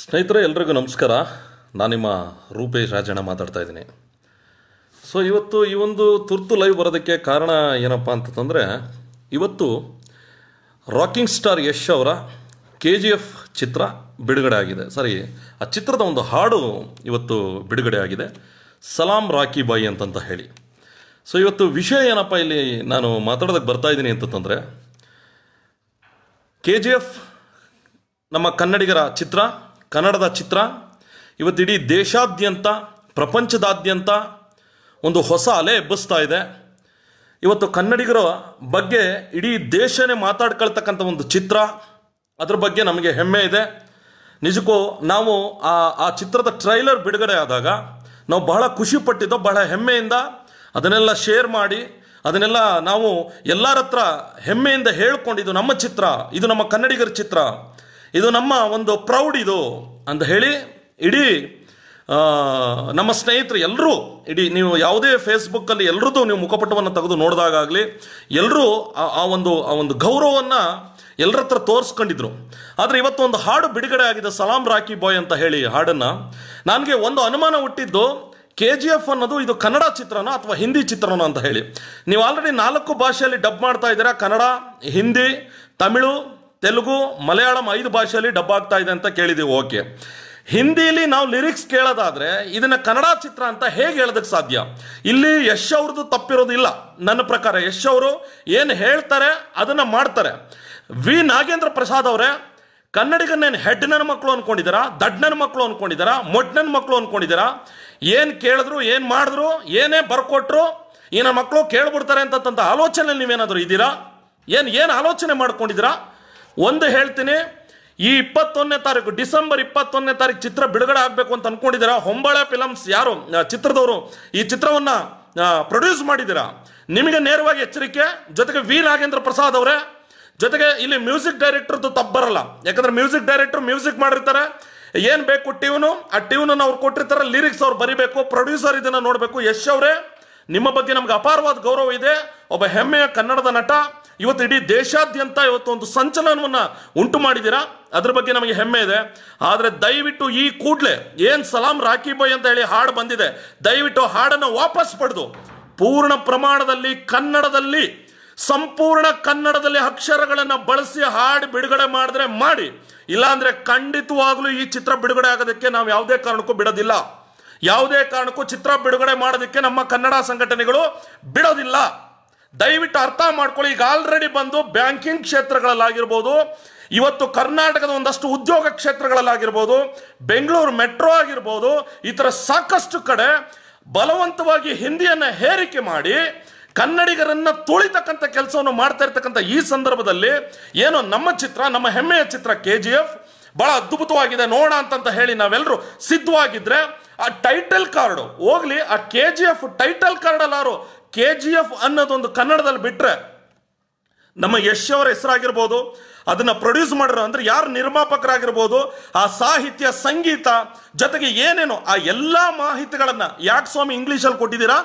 ಸ್ನೇಹಿತರೆ ಎಲ್ರಿಗೂ ನಮಸ್ಕಾರ ನಾನು ನಿಮ್ಮ ರೂಪೇಶ್ ರಾಜಣ್ಣ ಮಾತಾಡ್ತಾ ಇದ್ದೀನಿ ಸೊ ಇವತ್ತು ಈ ಒಂದು ತುರ್ತು ಲೈವ್ ಬರೋದಕ್ಕೆ ಕಾರಣ ಏನಪ್ಪ ಅಂತಂದರೆ ಇವತ್ತು ರಾಕಿಂಗ್ ಸ್ಟಾರ್ ಯಶ್ ಅವರ ಕೆ ಜಿ ಎಫ್ ಚಿತ್ರ ಬಿಡುಗಡೆ ಆಗಿದೆ ಸರಿ ಆ ಚಿತ್ರದ ಒಂದು ಹಾಡು ಇವತ್ತು ಬಿಡುಗಡೆ ಆಗಿದೆ ಸಲಾಂ ರಾಕಿ ಬಾಯಿ ಅಂತಂತ ಹೇಳಿ ಸೊ ಇವತ್ತು ವಿಷಯ ಏನಪ್ಪ ಇಲ್ಲಿ ನಾನು ಮಾತಾಡೋದಕ್ಕೆ ಬರ್ತಾ ಇದ್ದೀನಿ ಅಂತಂತಂದರೆ ಕೆ ಜಿ ಎಫ್ ನಮ್ಮ ಕನ್ನಡಿಗರ ಚಿತ್ರ ಕನ್ನಡದ ಚಿತ್ರ ಇವತ್ತು ಇಡೀ ದೇಶಾದ್ಯಂತ ಪ್ರಪಂಚದಾದ್ಯಂತ ಒಂದು ಹೊಸ ಅಲೆ ಎಬ್ಬಿಸ್ತಾ ಇದೆ ಇವತ್ತು ಕನ್ನಡಿಗರ ಬಗ್ಗೆ ಇಡೀ ದೇಶನೇ ಮಾತಾಡ್ಕೊಳ್ತಕ್ಕಂಥ ಒಂದು ಚಿತ್ರ ಅದ್ರ ಬಗ್ಗೆ ನಮಗೆ ಹೆಮ್ಮೆ ಇದೆ ನಿಜಕ್ಕೂ ನಾವು ಆ ಆ ಚಿತ್ರದ ಟ್ರೈಲರ್ ಬಿಡುಗಡೆ ಆದಾಗ ನಾವು ಬಹಳ ಖುಷಿ ಪಟ್ಟಿದ್ದೋ ಬಹಳ ಹೆಮ್ಮೆಯಿಂದ ಅದನ್ನೆಲ್ಲ ಶೇರ್ ಮಾಡಿ ಅದನ್ನೆಲ್ಲ ನಾವು ಎಲ್ಲರ ಹತ್ರ ಹೆಮ್ಮೆಯಿಂದ ಹೇಳ್ಕೊಂಡಿದ್ದು ನಮ್ಮ ಚಿತ್ರ ಇದು ನಮ್ಮ ಕನ್ನಡಿಗರ ಚಿತ್ರ ಇದು ನಮ್ಮ ಒಂದು ಪ್ರೌಡ್ ಇದು ಅಂತ ಹೇಳಿ ಇಡೀ ನಮ್ಮ ಸ್ನೇಹಿತರು ಎಲ್ಲರೂ ಇಡೀ ನೀವು ಯಾವುದೇ ಫೇಸ್ಬುಕ್ಕಲ್ಲಿ ಎಲ್ಲರದ್ದು ನೀವು ಮುಖಪಟವನ್ನು ತೆಗೆದು ನೋಡಿದಾಗಲಿ ಎಲ್ಲರೂ ಆ ಒಂದು ಆ ಒಂದು ಗೌರವವನ್ನು ಎಲ್ಲರ ಹತ್ರ ತೋರಿಸ್ಕೊಂಡಿದ್ರು ಆದರೆ ಇವತ್ತು ಒಂದು ಹಾಡು ಬಿಡುಗಡೆ ಆಗಿದೆ ಸಲಾಂ ರಾಕಿ ಬಾಯ್ ಅಂತ ಹೇಳಿ ಹಾಡನ್ನು ನನಗೆ ಒಂದು ಅನುಮಾನ ಹುಟ್ಟಿದ್ದು ಕೆ ಜಿ ಎಫ್ ಅನ್ನೋದು ಇದು ಕನ್ನಡ ಚಿತ್ರನ ಅಥವಾ ಹಿಂದಿ ಚಿತ್ರನ ಅಂತ ಹೇಳಿ ನೀವು ಆಲ್ರೆಡಿ ನಾಲ್ಕು ಭಾಷೆಯಲ್ಲಿ ಡಬ್ ಮಾಡ್ತಾ ಇದ್ದೀರಾ ಕನ್ನಡ ಹಿಂದಿ ತಮಿಳು ತೆಲುಗು ಮಲಯಾಳಂ ಐದು ಭಾಷೆಯಲ್ಲಿ ಡಬ್ ಆಗ್ತಾ ಇದೆ ಅಂತ ಕೇಳಿದ್ದೀವಿ ಓಕೆ ಹಿಂದಿಲಿ ನಾವು ಲಿರಿಕ್ಸ್ ಕೇಳೋದಾದ್ರೆ ಇದನ್ನ ಕನ್ನಡ ಚಿತ್ರ ಅಂತ ಹೇಗೆ ಹೇಳೋದಕ್ಕೆ ಸಾಧ್ಯ ಇಲ್ಲಿ ಯಶ್ ಅವ್ರದ್ದು ತಪ್ಪಿರೋದಿಲ್ಲ ನನ್ನ ಪ್ರಕಾರ ಯಶ್ ಅವರು ಏನು ಹೇಳ್ತಾರೆ ಅದನ್ನ ಮಾಡ್ತಾರೆ ವಿ ನಾಗೇಂದ್ರ ಪ್ರಸಾದ್ ಅವರೇ ಕನ್ನಡಿಗನೇನು ಹೆಡ್ನನ ಮಕ್ಕಳು ಅನ್ಕೊಂಡಿದ್ದೀರಾ ದಡ್ಡನ ಮಕ್ಕಳು ಅನ್ಕೊಂಡಿದ್ದೀರಾ ಮೊಡ್ನನ್ನ ಮಕ್ಕಳು ಅಂದ್ಕೊಂಡಿದ್ದೀರಾ ಏನು ಕೇಳಿದ್ರು ಏನು ಮಾಡಿದ್ರು ಏನೇ ಬರ್ಕೊಟ್ರು ಈ ಮಕ್ಕಳು ಕೇಳ್ಬಿಡ್ತಾರೆ ಅಂತ ಆಲೋಚನೆ ನೀವೇನಾದರೂ ಇದ್ದೀರಾ ಏನು ಏನು ಆಲೋಚನೆ ಮಾಡ್ಕೊಂಡಿದ್ದೀರಾ ಒಂದು ಹೇಳ್ತೀನಿ ಈ ಇಪ್ಪತ್ತೊಂದನೇ ತಾರೀಕು ಡಿಸೆಂಬರ್ ಇಪ್ಪತ್ತೊಂದನೇ ತಾರೀಕು ಚಿತ್ರ ಬಿಡುಗಡೆ ಆಗಬೇಕು ಅಂತ ಅನ್ಕೊಂಡಿದ್ದೀರಾ ಹೊಂಬಾಳೆ ಫಿಲಮ್ಸ್ ಯಾರು ಚಿತ್ರದವರು ಈ ಚಿತ್ರವನ್ನ ಪ್ರೊಡ್ಯೂಸ್ ಮಾಡಿದ್ದೀರಾ ನಿಮಗೆ ನೇರವಾಗಿ ಎಚ್ಚರಿಕೆ ಜೊತೆಗೆ ವಿ ನಾಗೇಂದ್ರ ಪ್ರಸಾದ್ ಅವರೇ ಜೊತೆಗೆ ಇಲ್ಲಿ ಮ್ಯೂಸಿಕ್ ಡೈರೆಕ್ಟರ್ದು ತಪ್ಪು ಬರಲ್ಲ ಯಾಕಂದ್ರೆ ಮ್ಯೂಸಿಕ್ ಡೈರೆಕ್ಟರ್ ಮ್ಯೂಸಿಕ್ ಮಾಡಿರ್ತಾರೆ ಏನು ಬೇಕು ಟ್ಯೂನು ಆ ಟ್ಯೂನನ್ನು ಅವ್ರು ಕೊಟ್ಟಿರ್ತಾರೆ ಲಿರಿಕ್ಸ್ ಅವ್ರು ಬರಿಬೇಕು ಪ್ರೊಡ್ಯೂಸರ್ ಇದನ್ನು ನೋಡಬೇಕು ಯಶ್ ಅವರೇ ನಿಮ್ಮ ಬಗ್ಗೆ ನಮ್ಗೆ ಅಪಾರವಾದ ಗೌರವ ಇದೆ ಒಬ್ಬ ಹೆಮ್ಮೆಯ ಕನ್ನಡದ ನಟ ಇವತ್ತು ಇಡೀ ದೇಶಾದ್ಯಂತ ಇವತ್ತು ಒಂದು ಸಂಚಲನವನ್ನ ಉಂಟು ಮಾಡಿದ್ದೀರಾ ಅದ್ರ ಬಗ್ಗೆ ನಮಗೆ ಹೆಮ್ಮೆ ಇದೆ ಆದರೆ ದಯವಿಟ್ಟು ಈ ಕೂಡ್ಲೆ ಏನು ಸಲಾಂ ರಾಖಿ ಬಾಯ್ ಅಂತ ಹೇಳಿ ಹಾಡು ಬಂದಿದೆ ದಯವಿಟ್ಟು ಹಾಡನ್ನು ವಾಪಸ್ ಪಡೆದು ಪೂರ್ಣ ಪ್ರಮಾಣದಲ್ಲಿ ಕನ್ನಡದಲ್ಲಿ ಸಂಪೂರ್ಣ ಕನ್ನಡದಲ್ಲಿ ಅಕ್ಷರಗಳನ್ನು ಬಳಸಿ ಹಾಡು ಬಿಡುಗಡೆ ಮಾಡಿದ್ರೆ ಮಾಡಿ ಇಲ್ಲಾಂದ್ರೆ ಖಂಡಿತವಾಗ್ಲೂ ಈ ಚಿತ್ರ ಬಿಡುಗಡೆ ಆಗೋದಕ್ಕೆ ನಾವು ಯಾವುದೇ ಕಾರಣಕ್ಕೂ ಬಿಡೋದಿಲ್ಲ ಯಾವುದೇ ಕಾರಣಕ್ಕೂ ಚಿತ್ರ ಬಿಡುಗಡೆ ಮಾಡೋದಕ್ಕೆ ನಮ್ಮ ಕನ್ನಡ ಸಂಘಟನೆಗಳು ಬಿಡೋದಿಲ್ಲ ದಯವಿಟ್ಟು ಅರ್ಥ ಮಾಡ್ಕೊಳ್ಳಿ ಈಗ ಆಲ್ರೆಡಿ ಬಂದು ಬ್ಯಾಂಕಿಂಗ್ ಕ್ಷೇತ್ರಗಳಲ್ಲಾಗಿರ್ಬೋದು ಇವತ್ತು ಕರ್ನಾಟಕದ ಒಂದಷ್ಟು ಉದ್ಯೋಗ ಕ್ಷೇತ್ರಗಳಲ್ಲಾಗಿರ್ಬೋದು ಬೆಂಗಳೂರು ಮೆಟ್ರೋ ಆಗಿರ್ಬೋದು ಈ ಥರ ಸಾಕಷ್ಟು ಕಡೆ ಬಲವಂತವಾಗಿ ಹಿಂದಿಯನ್ನು ಹೇರಿಕೆ ಮಾಡಿ ಕನ್ನಡಿಗರನ್ನು ತುಳಿತಕ್ಕಂಥ ಕೆಲಸವನ್ನು ಮಾಡ್ತಾ ಇರ್ತಕ್ಕಂಥ ಈ ಸಂದರ್ಭದಲ್ಲಿ ಏನು ನಮ್ಮ ಚಿತ್ರ ನಮ್ಮ ಹೆಮ್ಮೆಯ ಚಿತ್ರ ಕೆ ಜಿ ಎಫ್ ಬಹಳ ಅದ್ಭುತವಾಗಿದೆ ನೋಡ ಅಂತಂತ ಹೇಳಿ ನಾವೆಲ್ಲರೂ ಸಿದ್ಧವಾಗಿದ್ರೆ ಆ ಟೈಟಲ್ ಕಾರ್ಡು ಹೋಗ್ಲಿ ಆ ಕೆ ಜಿ ಎಫ್ ಟೈಟಲ್ ಕಾರ್ಡಲ್ಲಾರು ಕೆ ಜಿ ಎಫ್ ಅನ್ನೋದೊಂದು ಕನ್ನಡದಲ್ಲಿ ಬಿಟ್ಟರೆ ನಮ್ಮ ಯಶ್ ಅವರ ಹೆಸರಾಗಿರ್ಬೋದು ಅದನ್ನು ಪ್ರೊಡ್ಯೂಸ್ ಮಾಡಿರೋ ಅಂದ್ರೆ ಯಾರು ನಿರ್ಮಾಪಕರಾಗಿರ್ಬೋದು ಆ ಸಾಹಿತ್ಯ ಸಂಗೀತ ಜೊತೆಗೆ ಏನೇನು ಆ ಎಲ್ಲ ಮಾಹಿತಿಗಳನ್ನು ಯಾಕೆ ಸ್ವಾಮಿ ಇಂಗ್ಲೀಷಲ್ಲಿ ಕೊಟ್ಟಿದ್ದೀರಾ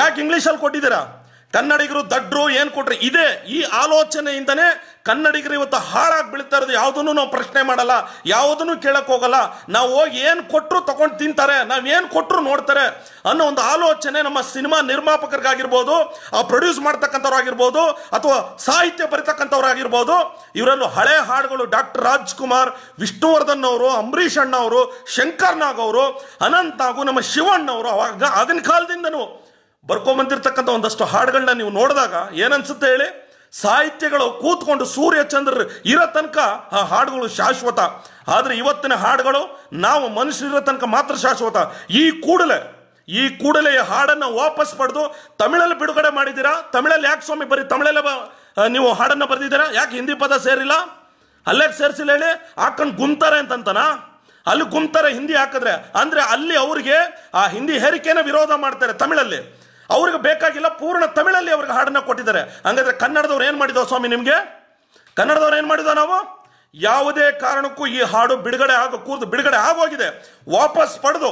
ಯಾಕೆ ಇಂಗ್ಲೀಷಲ್ಲಿ ಕೊಟ್ಟಿದ್ದೀರಾ ಕನ್ನಡಿಗರು ದಡ್ರು ಏನು ಕೊಟ್ರಿ ಇದೇ ಈ ಆಲೋಚನೆಯಿಂದನೇ ಕನ್ನಡಿಗರು ಇವತ್ತು ಹಾಳಾಗಿ ಬೀಳ್ತಾ ಇರೋದು ಯಾವುದನ್ನು ನಾವು ಪ್ರಶ್ನೆ ಮಾಡಲ್ಲ ಯಾವುದನ್ನು ಕೇಳಕ್ಕೆ ಹೋಗಲ್ಲ ನಾವು ಹೋಗಿ ಏನು ಕೊಟ್ಟರು ತಗೊಂಡು ತಿಂತಾರೆ ನಾವು ಏನು ಕೊಟ್ಟರು ನೋಡ್ತಾರೆ ಅನ್ನೋ ಒಂದು ಆಲೋಚನೆ ನಮ್ಮ ಸಿನಿಮಾ ನಿರ್ಮಾಪಕರಿಗಾಗಿರ್ಬೋದು ಆ ಪ್ರೊಡ್ಯೂಸ್ ಆಗಿರ್ಬೋದು ಅಥವಾ ಸಾಹಿತ್ಯ ಆಗಿರ್ಬೋದು ಇವರಲ್ಲೂ ಹಳೆ ಹಾಡುಗಳು ಡಾಕ್ಟರ್ ರಾಜ್ಕುಮಾರ್ ವಿಷ್ಣುವರ್ಧನ್ ಅವರು ಅಂಬರೀಷ್ ಅಣ್ಣ ಅವರು ಶಂಕರ್ ನಾಗ್ ಅವರು ಅನಂತ್ ನಾಗು ನಮ್ಮ ಶಿವಣ್ಣವರು ಅವಾಗ ಆಗಿನ ಕಾಲದಿಂದನೂ ಬರ್ಕೊಂಬಂದಿರ್ತಕ್ಕಂಥ ಒಂದಷ್ಟು ಹಾಡುಗಳನ್ನ ನೀವು ನೋಡಿದಾಗ ಏನನ್ಸುತ್ತೆ ಹೇಳಿ ಸಾಹಿತ್ಯಗಳು ಕೂತ್ಕೊಂಡು ಸೂರ್ಯ ಸೂರ್ಯಚಂದ್ರ ಇರೋ ತನಕ ಆ ಹಾಡುಗಳು ಶಾಶ್ವತ ಆದರೆ ಇವತ್ತಿನ ಹಾಡುಗಳು ನಾವು ಮನುಷ್ಯರಿರೋ ತನಕ ಮಾತ್ರ ಶಾಶ್ವತ ಈ ಕೂಡಲೇ ಈ ಕೂಡಲೇ ಹಾಡನ್ನು ವಾಪಸ್ ಪಡೆದು ತಮಿಳಲ್ಲಿ ಬಿಡುಗಡೆ ಮಾಡಿದ್ದೀರಾ ತಮಿಳಲ್ಲಿ ಯಾಕೆ ಸ್ವಾಮಿ ಬರೀ ತಮಿಳಲ್ಲೇ ನೀವು ಹಾಡನ್ನು ಬರೆದಿದ್ದೀರಾ ಯಾಕೆ ಹಿಂದಿ ಪದ ಸೇರಿಲ್ಲ ಅಲ್ಲೇ ಸೇರಿಸಿಲ್ಲ ಹೇಳಿ ಹಾಕೊಂಡು ಗುಮ್ತಾರೆ ಅಂತಂತನಾ ಅಲ್ಲಿ ಗುಂತಾರೆ ಹಿಂದಿ ಹಾಕಿದ್ರೆ ಅಂದರೆ ಅಲ್ಲಿ ಅವರಿಗೆ ಆ ಹಿಂದಿ ಹೇರಿಕೆನ ವಿರೋಧ ಮಾಡ್ತಾರೆ ತಮಿಳಲ್ಲಿ ಅವ್ರಿಗೆ ಬೇಕಾಗಿಲ್ಲ ಪೂರ್ಣ ತಮಿಳಲ್ಲಿ ಅವ್ರಿಗೆ ಹಾಡನ್ನ ಕೊಟ್ಟಿದ್ದಾರೆ ಹಂಗಾದ್ರೆ ಕನ್ನಡದವ್ರು ಏನು ಮಾಡಿದೋ ಸ್ವಾಮಿ ನಿಮಗೆ ಕನ್ನಡದವ್ರು ಏನು ಮಾಡಿದವ ನಾವು ಯಾವುದೇ ಕಾರಣಕ್ಕೂ ಈ ಹಾಡು ಬಿಡುಗಡೆ ಆಗ ಕೂರ್ದು ಬಿಡುಗಡೆ ಆಗೋಗಿದೆ ವಾಪಸ್ ಪಡೆದು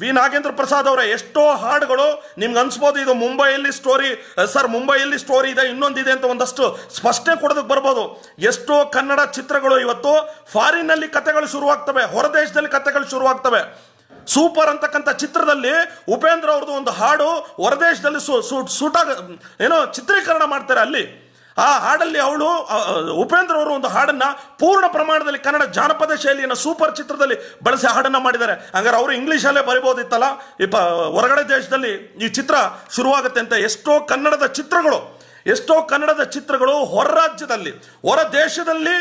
ವಿ ನಾಗೇಂದ್ರ ಪ್ರಸಾದ್ ಅವರ ಎಷ್ಟೋ ಹಾಡುಗಳು ನಿಮ್ಗೆ ಅನ್ಸ್ಬೋದು ಇದು ಮುಂಬೈಯಲ್ಲಿ ಸ್ಟೋರಿ ಸರ್ ಮುಂಬೈಯಲ್ಲಿ ಸ್ಟೋರಿ ಇದೆ ಇನ್ನೊಂದಿದೆ ಅಂತ ಒಂದಷ್ಟು ಸ್ಪಷ್ಟನೆ ಕೊಡೋದಕ್ಕೆ ಬರ್ಬೋದು ಎಷ್ಟೋ ಕನ್ನಡ ಚಿತ್ರಗಳು ಇವತ್ತು ಫಾರಿನ್ನಲ್ಲಿ ಕಥೆಗಳು ಶುರುವಾಗ್ತವೆ ದೇಶದಲ್ಲಿ ಕಥೆಗಳು ಶುರುವಾಗ್ತವೆ ಸೂಪರ್ ಅಂತಕ್ಕಂಥ ಚಿತ್ರದಲ್ಲಿ ಉಪೇಂದ್ರ ಅವ್ರದ್ದು ಒಂದು ಹಾಡು ಹೊರದೇಶದಲ್ಲಿ ಆಗ ಏನೋ ಚಿತ್ರೀಕರಣ ಮಾಡ್ತಾರೆ ಅಲ್ಲಿ ಆ ಹಾಡಲ್ಲಿ ಅವಳು ಉಪೇಂದ್ರ ಅವರು ಒಂದು ಹಾಡನ್ನ ಪೂರ್ಣ ಪ್ರಮಾಣದಲ್ಲಿ ಕನ್ನಡ ಜಾನಪದ ಶೈಲಿಯನ್ನು ಸೂಪರ್ ಚಿತ್ರದಲ್ಲಿ ಬಳಸಿ ಹಾಡನ್ನ ಮಾಡಿದ್ದಾರೆ ಹಂಗಾರೆ ಅವರು ಇಂಗ್ಲೀಷಲ್ಲೇ ಬರಿಬೋದಿತ್ತಲ್ಲ ಇಪ್ಪ ಹೊರಗಡೆ ದೇಶದಲ್ಲಿ ಈ ಚಿತ್ರ ಶುರುವಾಗುತ್ತೆ ಅಂತ ಎಷ್ಟೋ ಕನ್ನಡದ ಚಿತ್ರಗಳು ಎಷ್ಟೋ ಕನ್ನಡದ ಚಿತ್ರಗಳು ಹೊರ ರಾಜ್ಯದಲ್ಲಿ ಹೊರ ದೇಶದಲ್ಲಿ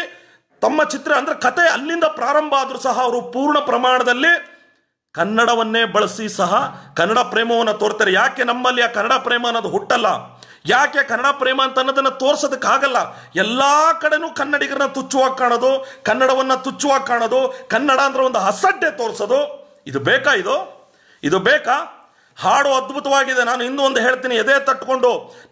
ತಮ್ಮ ಚಿತ್ರ ಅಂದ್ರೆ ಕತೆ ಅಲ್ಲಿಂದ ಪ್ರಾರಂಭ ಆದರೂ ಸಹ ಅವರು ಪೂರ್ಣ ಪ್ರಮಾಣದಲ್ಲಿ ಕನ್ನಡವನ್ನೇ ಬಳಸಿ ಸಹ ಕನ್ನಡ ಪ್ರೇಮವನ್ನು ತೋರ್ತಾರೆ ಯಾಕೆ ನಮ್ಮಲ್ಲಿ ಆ ಕನ್ನಡ ಪ್ರೇಮ ಅನ್ನೋದು ಹುಟ್ಟಲ್ಲ ಯಾಕೆ ಕನ್ನಡ ಪ್ರೇಮ ಅಂತ ಅನ್ನೋದನ್ನು ತೋರ್ಸೋದಕ್ಕಾಗಲ್ಲ ಎಲ್ಲ ಕಡೆನೂ ಕನ್ನಡಿಗರನ್ನ ತುಚ್ಚುವಾಗಿ ಕಾಣೋದು ಕನ್ನಡವನ್ನು ತುಚ್ಚುವಾಗಿ ಕಾಣೋದು ಕನ್ನಡ ಅಂದ್ರೆ ಒಂದು ಅಸಡ್ಡೆ ತೋರಿಸೋದು ಇದು ಬೇಕಾ ಇದು ಇದು ಬೇಕಾ ಹಾಡು ಅದ್ಭುತವಾಗಿದೆ ನಾನು ಇನ್ನೂ ಒಂದು ಹೇಳ್ತೀನಿ ಎದೆ ತಟ್ಕೊಂಡು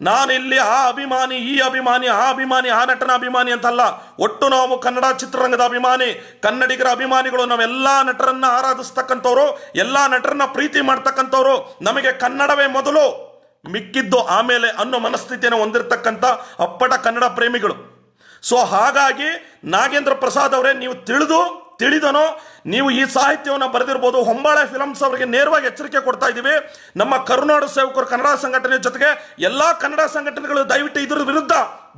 ನಾನು ಇಲ್ಲಿ ಆ ಅಭಿಮಾನಿ ಈ ಅಭಿಮಾನಿ ಆ ಅಭಿಮಾನಿ ಆ ನಟನ ಅಭಿಮಾನಿ ಅಂತಲ್ಲ ಒಟ್ಟು ನಾವು ಕನ್ನಡ ಚಿತ್ರರಂಗದ ಅಭಿಮಾನಿ ಕನ್ನಡಿಗರ ಅಭಿಮಾನಿಗಳು ನಾವೆಲ್ಲ ನಟರನ್ನ ಆರಾಧಿಸ್ತಕ್ಕಂಥವ್ರು ಎಲ್ಲ ನಟರನ್ನ ಪ್ರೀತಿ ಮಾಡ್ತಕ್ಕಂಥವ್ರು ನಮಗೆ ಕನ್ನಡವೇ ಮೊದಲು ಮಿಕ್ಕಿದ್ದು ಆಮೇಲೆ ಅನ್ನೋ ಮನಸ್ಥಿತಿಯನ್ನು ಹೊಂದಿರತಕ್ಕಂಥ ಅಪ್ಪಟ ಕನ್ನಡ ಪ್ರೇಮಿಗಳು ಸೊ ಹಾಗಾಗಿ ನಾಗೇಂದ್ರ ಪ್ರಸಾದ್ ಅವರೇ ನೀವು ತಿಳಿದು ತಿಳಿದನೋ ನೀವು ಈ ಸಾಹಿತ್ಯವನ್ನು ಬರೆದಿರ್ಬೋದು ಹೊಂಬಾಳೆ ಫಿಲಮ್ಸ್ ಅವರಿಗೆ ನೇರವಾಗಿ ಎಚ್ಚರಿಕೆ ಕೊಡ್ತಾ ಇದ್ದೀವಿ ನಮ್ಮ ಕರುನಾಡು ಸೇವಕರು ಕನ್ನಡ ಸಂಘಟನೆ ಜೊತೆಗೆ ಎಲ್ಲ ಕನ್ನಡ ಸಂಘಟನೆಗಳು ದಯವಿಟ್ಟು ಇದರ ವಿರುದ್ಧ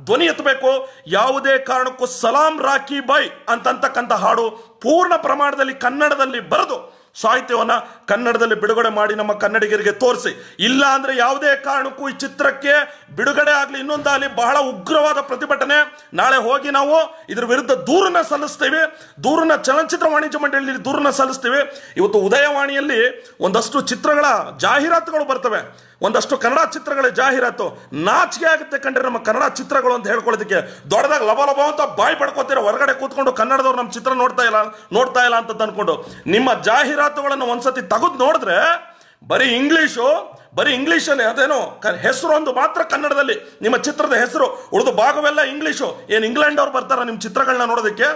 ಧ್ವನಿ ಎತ್ತಬೇಕು ಯಾವುದೇ ಕಾರಣಕ್ಕೂ ಸಲಾಂ ರಾಖಿ ಬೈ ಅಂತಕ್ಕಂಥ ಹಾಡು ಪೂರ್ಣ ಪ್ರಮಾಣದಲ್ಲಿ ಕನ್ನಡದಲ್ಲಿ ಬರೆದು ಸಾಹಿತ್ಯವನ್ನು ಕನ್ನಡದಲ್ಲಿ ಬಿಡುಗಡೆ ಮಾಡಿ ನಮ್ಮ ಕನ್ನಡಿಗರಿಗೆ ತೋರಿಸಿ ಇಲ್ಲ ಅಂದರೆ ಯಾವುದೇ ಕಾರಣಕ್ಕೂ ಈ ಚಿತ್ರಕ್ಕೆ ಬಿಡುಗಡೆ ಆಗಲಿ ಇನ್ನೊಂದಾಗಲಿ ಬಹಳ ಉಗ್ರವಾದ ಪ್ರತಿಭಟನೆ ನಾಳೆ ಹೋಗಿ ನಾವು ಇದರ ವಿರುದ್ಧ ದೂರನ್ನ ಸಲ್ಲಿಸ್ತೀವಿ ದೂರನ್ನ ಚಲನಚಿತ್ರ ವಾಣಿಜ್ಯ ಮಂಡಳಿಯಲ್ಲಿ ದೂರನ್ನ ಸಲ್ಲಿಸ್ತೀವಿ ಇವತ್ತು ಉದಯವಾಣಿಯಲ್ಲಿ ಒಂದಷ್ಟು ಚಿತ್ರಗಳ ಜಾಹೀರಾತುಗಳು ಬರ್ತವೆ ಒಂದಷ್ಟು ಕನ್ನಡ ಚಿತ್ರಗಳ ಜಾಹೀರಾತು ನಾಚಿಕೆ ಆಗುತ್ತೆ ಕಂಡ್ರೆ ನಮ್ಮ ಕನ್ನಡ ಚಿತ್ರಗಳು ಅಂತ ಹೇಳ್ಕೊಳ್ಳೋದಕ್ಕೆ ದೊಡ್ಡದಾಗ ಲಭ ಲಭ ಅಂತ ಬಾಯಿ ಪಡ್ಕೋತೀರ ಹೊರಗಡೆ ಕೂತ್ಕೊಂಡು ಕನ್ನಡದವ್ರು ನಮ್ಮ ಚಿತ್ರ ನೋಡ್ತಾ ಇಲ್ಲ ನೋಡ್ತಾ ಇಲ್ಲ ಅಂತ ಅಂದ್ಕೊಂಡು ನಿಮ್ಮ ಜಾಹೀರಾತುಗಳನ್ನು ಒಂದ್ಸತಿ ತೆಗೆದು ನೋಡಿದ್ರೆ ಬರೀ ಇಂಗ್ಲೀಷು ಬರೀ ಇಂಗ್ಲೀಷಲ್ಲಿ ಅದೇನು ಹೆಸರು ಒಂದು ಮಾತ್ರ ಕನ್ನಡದಲ್ಲಿ ನಿಮ್ಮ ಚಿತ್ರದ ಹೆಸರು ಉಳಿದು ಭಾಗವೆಲ್ಲ ಇಂಗ್ಲೀಷು ಏನು ಇಂಗ್ಲೆಂಡ್ ಅವ್ರು ಬರ್ತಾರ ನಿಮ್ಮ ಚಿತ್ರಗಳನ್ನ ನೋಡೋದಕ್ಕೆ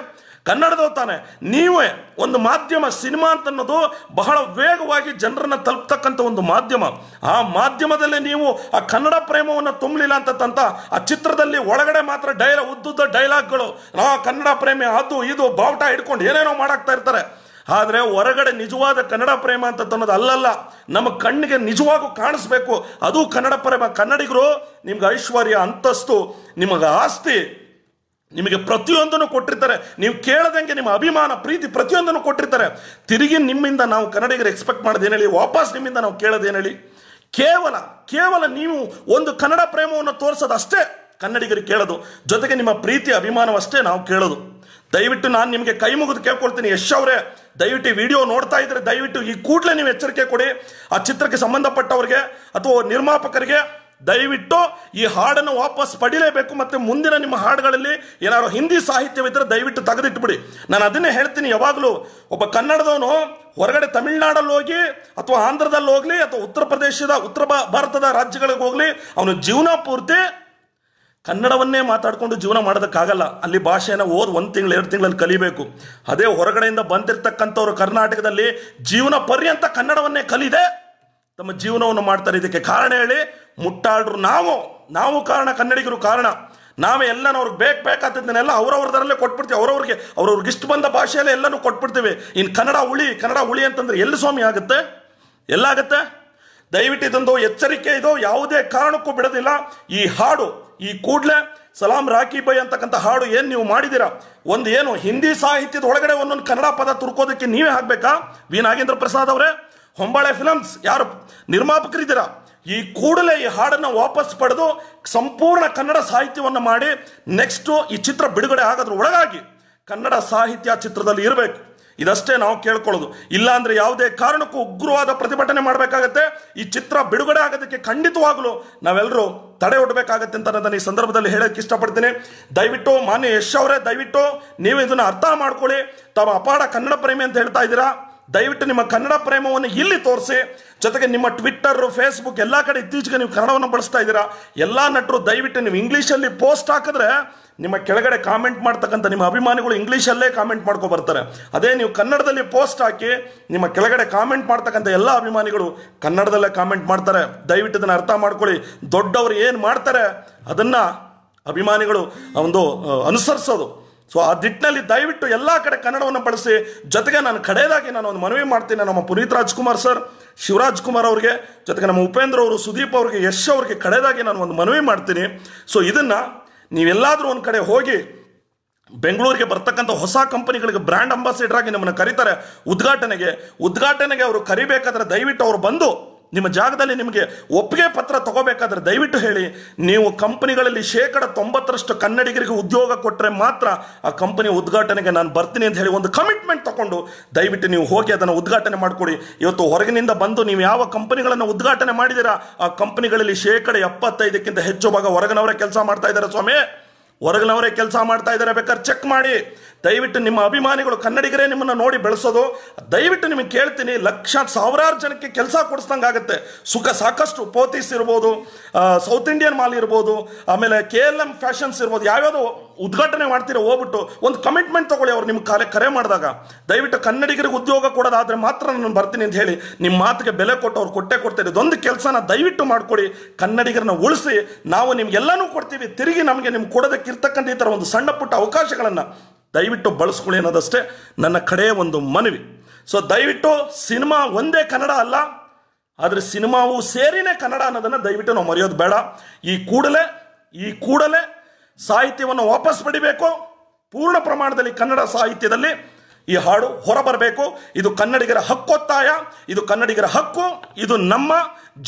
ಕನ್ನಡದವ್ರು ತಾನೆ ನೀವೇ ಒಂದು ಮಾಧ್ಯಮ ಸಿನಿಮಾ ಅಂತ ಅನ್ನೋದು ಬಹಳ ವೇಗವಾಗಿ ಜನರನ್ನು ತಲುಪ್ತಕ್ಕಂಥ ಒಂದು ಮಾಧ್ಯಮ ಆ ಮಾಧ್ಯಮದಲ್ಲಿ ನೀವು ಆ ಕನ್ನಡ ಪ್ರೇಮವನ್ನು ತುಂಬಲಿಲ್ಲ ಅಂತ ಆ ಚಿತ್ರದಲ್ಲಿ ಒಳಗಡೆ ಮಾತ್ರ ಡೈಲ ಉದ್ದುದ್ದ ಡೈಲಾಗ್ಗಳು ಆ ಕನ್ನಡ ಪ್ರೇಮಿ ಅದು ಇದು ಬಾವುಟ ಹಿಡ್ಕೊಂಡು ಏನೇನೋ ಮಾಡಾಕ್ತಾ ಇರ್ತಾರೆ ಆದರೆ ಹೊರಗಡೆ ನಿಜವಾದ ಕನ್ನಡ ಪ್ರೇಮ ಅಂತ ಅನ್ನೋದು ಅಲ್ಲಲ್ಲ ನಮ್ಮ ಕಣ್ಣಿಗೆ ನಿಜವಾಗೂ ಕಾಣಿಸ್ಬೇಕು ಅದು ಕನ್ನಡ ಪ್ರೇಮ ಕನ್ನಡಿಗರು ನಿಮ್ಗೆ ಐಶ್ವರ್ಯ ಅಂತಸ್ತು ನಿಮಗೆ ಆಸ್ತಿ ನಿಮಗೆ ಪ್ರತಿಯೊಂದನ್ನು ಕೊಟ್ಟಿರ್ತಾರೆ ನೀವು ಕೇಳದಂಗೆ ನಿಮ್ಮ ಅಭಿಮಾನ ಪ್ರೀತಿ ಪ್ರತಿಯೊಂದನ್ನು ಕೊಟ್ಟಿರ್ತಾರೆ ತಿರುಗಿ ನಿಮ್ಮಿಂದ ನಾವು ಕನ್ನಡಿಗರು ಎಕ್ಸ್ಪೆಕ್ಟ್ ಮಾಡೋದೇನು ಹೇಳಿ ವಾಪಸ್ ನಿಮ್ಮಿಂದ ನಾವು ಕೇಳೋದೇನು ಹೇಳಿ ಕೇವಲ ಕೇವಲ ನೀವು ಒಂದು ಕನ್ನಡ ಪ್ರೇಮವನ್ನು ತೋರಿಸೋದು ಅಷ್ಟೇ ಕನ್ನಡಿಗರಿಗೆ ಕೇಳೋದು ಜೊತೆಗೆ ನಿಮ್ಮ ಪ್ರೀತಿ ಅಭಿಮಾನವಷ್ಟೇ ನಾವು ಕೇಳೋದು ದಯವಿಟ್ಟು ನಾನು ನಿಮಗೆ ಕೈ ಮುಗಿದು ಕೇಳ್ಕೊಳ್ತೀನಿ ಯಶ್ ಅವರೇ ದಯವಿಟ್ಟು ವಿಡಿಯೋ ನೋಡ್ತಾ ಇದ್ರೆ ದಯವಿಟ್ಟು ಈ ಕೂಡಲೇ ನೀವು ಎಚ್ಚರಿಕೆ ಕೊಡಿ ಆ ಚಿತ್ರಕ್ಕೆ ಸಂಬಂಧಪಟ್ಟವರಿಗೆ ಅಥವಾ ನಿರ್ಮಾಪಕರಿಗೆ ದಯವಿಟ್ಟು ಈ ಹಾಡನ್ನು ವಾಪಸ್ ಪಡಿಲೇಬೇಕು ಮತ್ತು ಮುಂದಿನ ನಿಮ್ಮ ಹಾಡುಗಳಲ್ಲಿ ಏನಾದ್ರು ಹಿಂದಿ ಸಾಹಿತ್ಯವಿದ್ದರೆ ದಯವಿಟ್ಟು ತೆಗೆದಿಟ್ಬಿಡಿ ನಾನು ಅದನ್ನೇ ಹೇಳ್ತೀನಿ ಯಾವಾಗಲೂ ಒಬ್ಬ ಕನ್ನಡದವನು ಹೊರಗಡೆ ತಮಿಳ್ನಾಡಲ್ಲಿ ಹೋಗಿ ಅಥವಾ ಆಂಧ್ರದಲ್ಲಿ ಹೋಗ್ಲಿ ಅಥವಾ ಉತ್ತರ ಪ್ರದೇಶದ ಉತ್ತರ ಭಾರತದ ರಾಜ್ಯಗಳಿಗೆ ಹೋಗ್ಲಿ ಅವನು ಜೀವನ ಪೂರ್ತಿ ಕನ್ನಡವನ್ನೇ ಮಾತಾಡಿಕೊಂಡು ಜೀವನ ಮಾಡೋದಕ್ಕಾಗಲ್ಲ ಅಲ್ಲಿ ಭಾಷೆಯನ್ನು ಓದ್ ಒಂದು ತಿಂಗಳು ಎರಡು ತಿಂಗಳಲ್ಲಿ ಕಲಿಬೇಕು ಅದೇ ಹೊರಗಡೆಯಿಂದ ಬಂದಿರತಕ್ಕಂಥವ್ರು ಕರ್ನಾಟಕದಲ್ಲಿ ಜೀವನ ಪರ್ಯಂತ ಕನ್ನಡವನ್ನೇ ಕಲಿದೆ ತಮ್ಮ ಜೀವನವನ್ನು ಮಾಡ್ತಾರೆ ಇದಕ್ಕೆ ಕಾರಣ ಹೇಳಿ ಮುಟ್ಟಾಳ್ರು ನಾವು ನಾವು ಕಾರಣ ಕನ್ನಡಿಗರು ಕಾರಣ ನಾವೇ ಎಲ್ಲನೂ ಅವ್ರಿಗೆ ಬೇಕು ಬೇಕಾದದ್ದನ್ನೆಲ್ಲ ಅವರವ್ರದರಲ್ಲೇ ಕೊಟ್ಬಿಡ್ತೀವಿ ಅವ್ರವ್ರಿಗೆ ಅವ್ರವ್ರಿಗೆ ಇಷ್ಟು ಬಂದ ಭಾಷೆಯಲ್ಲೇ ಎಲ್ಲನೂ ಕೊಟ್ಬಿಡ್ತೀವಿ ಇನ್ನು ಕನ್ನಡ ಉಳಿ ಕನ್ನಡ ಉಳಿ ಅಂತಂದ್ರೆ ಎಲ್ಲಿ ಸ್ವಾಮಿ ಆಗುತ್ತೆ ಎಲ್ಲಾಗುತ್ತೆ ದಯವಿಟ್ಟು ಇದೊಂದು ಎಚ್ಚರಿಕೆ ಇದು ಯಾವುದೇ ಕಾರಣಕ್ಕೂ ಬಿಡೋದಿಲ್ಲ ಈ ಹಾಡು ಈ ಕೂಡ್ಲೆ ಸಲಾಂ ರಾಖಿ ಬೈ ಅಂತಕ್ಕಂಥ ಹಾಡು ಏನು ನೀವು ಮಾಡಿದ್ದೀರಾ ಒಂದು ಏನು ಹಿಂದಿ ಸಾಹಿತ್ಯದ ಒಳಗಡೆ ಒಂದೊಂದು ಕನ್ನಡ ಪದ ತುರ್ಕೋದಕ್ಕೆ ನೀವೇ ಹಾಕಬೇಕಾ ವಿ ನಾಗೇಂದ್ರ ಪ್ರಸಾದ್ ಅವರೇ ಹೊಂಬಾಳೆ ಫಿಲಮ್ಸ್ ಯಾರು ನಿರ್ಮಾಪಕರಿದ್ದೀರಾ ಈ ಕೂಡಲೇ ಈ ಹಾಡನ್ನು ವಾಪಸ್ ಪಡೆದು ಸಂಪೂರ್ಣ ಕನ್ನಡ ಸಾಹಿತ್ಯವನ್ನು ಮಾಡಿ ನೆಕ್ಸ್ಟು ಈ ಚಿತ್ರ ಬಿಡುಗಡೆ ಆಗೋದ್ರ ಒಳಗಾಗಿ ಕನ್ನಡ ಸಾಹಿತ್ಯ ಚಿತ್ರದಲ್ಲಿ ಇರಬೇಕು ಇದಷ್ಟೇ ನಾವು ಕೇಳ್ಕೊಳ್ಳೋದು ಇಲ್ಲಾಂದ್ರೆ ಯಾವುದೇ ಕಾರಣಕ್ಕೂ ಉಗ್ರವಾದ ಪ್ರತಿಭಟನೆ ಮಾಡಬೇಕಾಗತ್ತೆ ಈ ಚಿತ್ರ ಬಿಡುಗಡೆ ಆಗೋದಕ್ಕೆ ಖಂಡಿತವಾಗಲೂ ನಾವೆಲ್ಲರೂ ತಡೆ ಒಡ್ಬೇಕಾಗತ್ತೆ ಅಂತ ನಾನು ಈ ಸಂದರ್ಭದಲ್ಲಿ ಹೇಳೋಕ್ಕೆ ಇಷ್ಟಪಡ್ತೀನಿ ದಯವಿಟ್ಟು ಮಾನ್ಯ ಯಶ್ ಅವರೇ ದಯವಿಟ್ಟು ನೀವು ಇದನ್ನು ಅರ್ಥ ಮಾಡ್ಕೊಳ್ಳಿ ತಮ್ಮ ಅಪಾರ ಕನ್ನಡ ಪ್ರೇಮಿ ಅಂತ ಹೇಳ್ತಾ ಇದ್ದೀರಾ ದಯವಿಟ್ಟು ನಿಮ್ಮ ಕನ್ನಡ ಪ್ರೇಮವನ್ನು ಇಲ್ಲಿ ತೋರಿಸಿ ಜೊತೆಗೆ ನಿಮ್ಮ ಟ್ವಿಟ್ಟರು ಫೇಸ್ಬುಕ್ ಎಲ್ಲ ಕಡೆ ಇತ್ತೀಚೆಗೆ ನೀವು ಕನ್ನಡವನ್ನು ಬಳಸ್ತಾ ಇದ್ದೀರಾ ಎಲ್ಲ ನಟರು ದಯವಿಟ್ಟು ನೀವು ಇಂಗ್ಲೀಷಲ್ಲಿ ಪೋಸ್ಟ್ ಹಾಕಿದ್ರೆ ನಿಮ್ಮ ಕೆಳಗಡೆ ಕಾಮೆಂಟ್ ಮಾಡ್ತಕ್ಕಂಥ ನಿಮ್ಮ ಅಭಿಮಾನಿಗಳು ಇಂಗ್ಲೀಷಲ್ಲೇ ಕಾಮೆಂಟ್ ಮಾಡ್ಕೊ ಬರ್ತಾರೆ ಅದೇ ನೀವು ಕನ್ನಡದಲ್ಲಿ ಪೋಸ್ಟ್ ಹಾಕಿ ನಿಮ್ಮ ಕೆಳಗಡೆ ಕಾಮೆಂಟ್ ಮಾಡ್ತಕ್ಕಂಥ ಎಲ್ಲ ಅಭಿಮಾನಿಗಳು ಕನ್ನಡದಲ್ಲೇ ಕಾಮೆಂಟ್ ಮಾಡ್ತಾರೆ ದಯವಿಟ್ಟು ಇದನ್ನು ಅರ್ಥ ಮಾಡ್ಕೊಳ್ಳಿ ದೊಡ್ಡವರು ಏನು ಮಾಡ್ತಾರೆ ಅದನ್ನು ಅಭಿಮಾನಿಗಳು ಒಂದು ಅನುಸರಿಸೋದು ಸೊ ಆ ದಿಟ್ಟಿನಲ್ಲಿ ದಯವಿಟ್ಟು ಎಲ್ಲ ಕಡೆ ಕನ್ನಡವನ್ನು ಬಳಸಿ ಜೊತೆಗೆ ನಾನು ಕಡೆಯದಾಗಿ ನಾನು ಒಂದು ಮನವಿ ಮಾಡ್ತೀನಿ ನಮ್ಮ ಪುನೀತ್ ರಾಜ್ಕುಮಾರ್ ಸರ್ ಶಿವರಾಜ್ ಕುಮಾರ್ ಅವರಿಗೆ ಜೊತೆಗೆ ನಮ್ಮ ಉಪೇಂದ್ರ ಅವರು ಸುದೀಪ್ ಅವ್ರಿಗೆ ಯಶ್ ಅವ್ರಿಗೆ ಕಡೆಯದಾಗಿ ನಾನು ಒಂದು ಮನವಿ ಮಾಡ್ತೀನಿ ಸೊ ಇದನ್ನು ನೀವೆಲ್ಲಾದರೂ ಒಂದು ಕಡೆ ಹೋಗಿ ಬೆಂಗಳೂರಿಗೆ ಬರ್ತಕ್ಕಂಥ ಹೊಸ ಕಂಪನಿಗಳಿಗೆ ಬ್ರ್ಯಾಂಡ್ ಅಂಬಾಸಿಡರ್ ಆಗಿ ನಿಮ್ಮನ್ನು ಕರೀತಾರೆ ಉದ್ಘಾಟನೆಗೆ ಉದ್ಘಾಟನೆಗೆ ಅವರು ಕರಿಬೇಕಾದ್ರೆ ದಯವಿಟ್ಟು ಅವರು ಬಂದು ನಿಮ್ಮ ಜಾಗದಲ್ಲಿ ನಿಮಗೆ ಒಪ್ಪಿಗೆ ಪತ್ರ ತಗೋಬೇಕಾದ್ರೆ ದಯವಿಟ್ಟು ಹೇಳಿ ನೀವು ಕಂಪನಿಗಳಲ್ಲಿ ಶೇಕಡ ತೊಂಬತ್ತರಷ್ಟು ಕನ್ನಡಿಗರಿಗೆ ಉದ್ಯೋಗ ಕೊಟ್ಟರೆ ಮಾತ್ರ ಆ ಕಂಪನಿ ಉದ್ಘಾಟನೆಗೆ ನಾನು ಬರ್ತೀನಿ ಅಂತ ಹೇಳಿ ಒಂದು ಕಮಿಟ್ಮೆಂಟ್ ತಗೊಂಡು ದಯವಿಟ್ಟು ನೀವು ಹೋಗಿ ಅದನ್ನು ಉದ್ಘಾಟನೆ ಮಾಡಿಕೊಡಿ ಇವತ್ತು ಹೊರಗಿನಿಂದ ಬಂದು ನೀವು ಯಾವ ಕಂಪನಿಗಳನ್ನು ಉದ್ಘಾಟನೆ ಮಾಡಿದ್ದೀರಾ ಆ ಕಂಪನಿಗಳಲ್ಲಿ ಶೇಕಡ ಎಪ್ಪತ್ತೈದಕ್ಕಿಂತ ಹೆಚ್ಚು ಭಾಗ ಹೊರಗಿನವರೇ ಕೆಲಸ ಮಾಡ್ತಾ ಇದ್ದಾರೆ ಸ್ವಾಮಿ ಹೊರಗಿನವರೇ ಕೆಲಸ ಮಾಡ್ತಾ ಇದ್ದಾರೆ ಬೇಕಾದ್ರೆ ಚೆಕ್ ಮಾಡಿ ದಯವಿಟ್ಟು ನಿಮ್ಮ ಅಭಿಮಾನಿಗಳು ಕನ್ನಡಿಗರೇ ನಿಮ್ಮನ್ನು ನೋಡಿ ಬೆಳೆಸೋದು ದಯವಿಟ್ಟು ನಿಮಗೆ ಕೇಳ್ತೀನಿ ಲಕ್ಷ ಸಾವಿರಾರು ಜನಕ್ಕೆ ಕೆಲಸ ಆಗುತ್ತೆ ಸುಖ ಸಾಕಷ್ಟು ಪೋತೀಸ್ ಇರ್ಬೋದು ಸೌತ್ ಇಂಡಿಯನ್ ಮಾಲ್ ಇರ್ಬೋದು ಆಮೇಲೆ ಕೆ ಎಲ್ ಎಮ್ ಫ್ಯಾಷನ್ಸ್ ಇರ್ಬೋದು ಯಾವ್ಯಾವು ಉದ್ಘಾಟನೆ ಮಾಡ್ತೀರ ಹೋಗ್ಬಿಟ್ಟು ಒಂದು ಕಮಿಟ್ಮೆಂಟ್ ತಗೊಳ್ಳಿ ಅವ್ರು ನಿಮ್ಮ ಕಾಲೇ ಕರೆ ಮಾಡಿದಾಗ ದಯವಿಟ್ಟು ಕನ್ನಡಿಗರಿಗೆ ಉದ್ಯೋಗ ಕೊಡೋದಾದರೆ ಮಾತ್ರ ನಾನು ಬರ್ತೀನಿ ಅಂತ ಹೇಳಿ ನಿಮ್ಮ ಮಾತಿಗೆ ಬೆಲೆ ಕೊಟ್ಟು ಅವ್ರು ಕೊಟ್ಟೆ ಕೊಡ್ತಾರೆ ಇದೊಂದು ಕೆಲಸನ ದಯವಿಟ್ಟು ಮಾಡಿಕೊಡಿ ಕನ್ನಡಿಗರನ್ನ ಉಳಿಸಿ ನಾವು ನಿಮ್ಗೆಲ್ಲನೂ ಕೊಡ್ತೀವಿ ತಿರುಗಿ ನಮಗೆ ನಿಮ್ಗೆ ಕೊಡೋದಕ್ಕಿರ್ತಕ್ಕಂಥ ಈ ಥರ ಒಂದು ಸಣ್ಣ ಪುಟ್ಟ ಅವಕಾಶಗಳನ್ನು ದಯವಿಟ್ಟು ಬಳಸ್ಕೊಳ್ಳಿ ಅನ್ನೋದಷ್ಟೇ ನನ್ನ ಕಡೆಯ ಒಂದು ಮನವಿ ಸೊ ದಯವಿಟ್ಟು ಸಿನಿಮಾ ಒಂದೇ ಕನ್ನಡ ಅಲ್ಲ ಆದರೆ ಸಿನಿಮಾವು ಸೇರಿನೇ ಕನ್ನಡ ಅನ್ನೋದನ್ನು ದಯವಿಟ್ಟು ನಾವು ಮರೆಯೋದು ಬೇಡ ಈ ಕೂಡಲೇ ಈ ಕೂಡಲೇ ಸಾಹಿತ್ಯವನ್ನು ವಾಪಸ್ ಪಡಿಬೇಕು ಪೂರ್ಣ ಪ್ರಮಾಣದಲ್ಲಿ ಕನ್ನಡ ಸಾಹಿತ್ಯದಲ್ಲಿ ಈ ಹಾಡು ಹೊರಬರಬೇಕು ಇದು ಕನ್ನಡಿಗರ ಹಕ್ಕೊತ್ತಾಯ ಇದು ಕನ್ನಡಿಗರ ಹಕ್ಕು ಇದು ನಮ್ಮ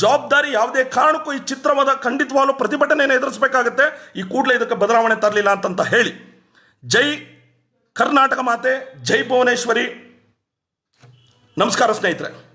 ಜವಾಬ್ದಾರಿ ಯಾವುದೇ ಕಾರಣಕ್ಕೂ ಈ ಚಿತ್ರವಾದ ಖಂಡಿತವಾಗಲೂ ಪ್ರತಿಭಟನೆಯನ್ನು ಎದುರಿಸಬೇಕಾಗುತ್ತೆ ಈ ಕೂಡಲೇ ಇದಕ್ಕೆ ಬದಲಾವಣೆ ತರಲಿಲ್ಲ ಅಂತಂತ ಹೇಳಿ ಜೈ ಕರ್ನಾಟಕ ಮಾತೆ ಜೈ ಭುವನೇಶ್ವರಿ ನಮಸ್ಕಾರ ಸ್ನೇಹಿತರೆ